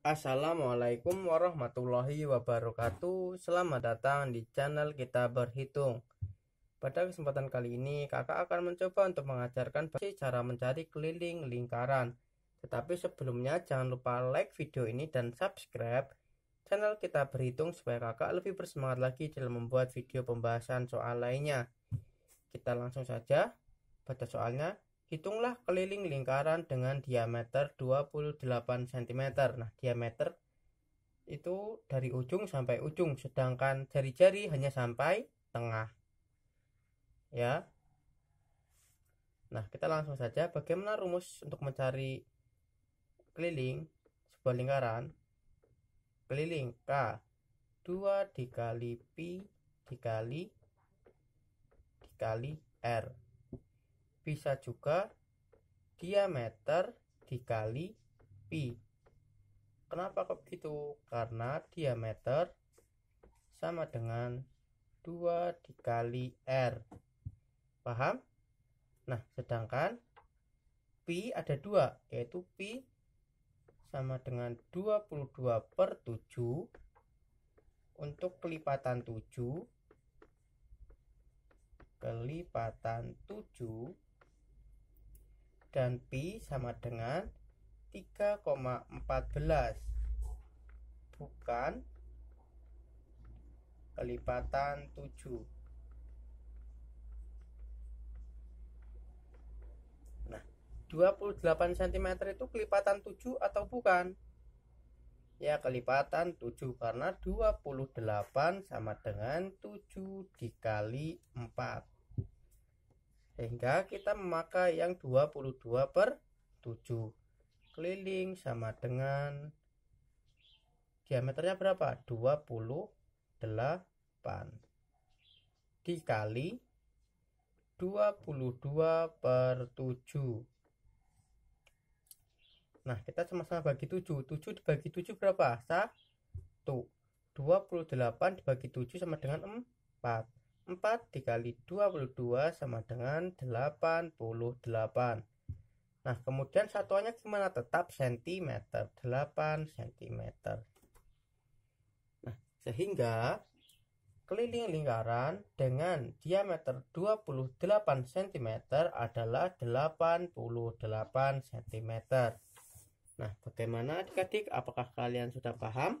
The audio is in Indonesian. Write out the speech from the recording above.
Assalamualaikum warahmatullahi wabarakatuh Selamat datang di channel kita berhitung Pada kesempatan kali ini kakak akan mencoba untuk mengajarkan cara mencari keliling lingkaran Tetapi sebelumnya jangan lupa like video ini dan subscribe channel kita berhitung supaya kakak lebih bersemangat lagi dalam membuat video pembahasan soal lainnya Kita langsung saja pada soalnya Hitunglah keliling lingkaran dengan diameter 28 cm. Nah, diameter itu dari ujung sampai ujung, sedangkan jari-jari hanya sampai tengah. Ya. Nah, kita langsung saja bagaimana rumus untuk mencari keliling sebuah lingkaran. Keliling K 2 dikali pi dikali dikali R bisa juga diameter dikali pi. Kenapa kok begitu? Karena diameter sama dengan 2 dikali R. Paham? Nah, sedangkan pi ada dua, yaitu pi sama dengan 22 per 7 untuk kelipatan 7 kelipatan 7 dan pi sama dengan 3,14 bukan kelipatan 7 nah 28 cm itu kelipatan 7 atau bukan ya kelipatan 7 karena 28 sama dengan 7 dikali 4 sehingga kita memakai yang 22 per 7 keliling sama dengan diameternya berapa 28 dikali 22 per 7 Nah kita sama-sama bagi 7 7 dibagi 7 berapa? 1 28 dibagi 7 sama dengan 4 4 dikali 22 sama dengan 88. Nah, kemudian satuannya gimana? Tetap cm 8 cm Nah, sehingga keliling lingkaran dengan diameter 28 cm adalah 88 cm. Nah, bagaimana adik-adik? Apakah kalian sudah paham?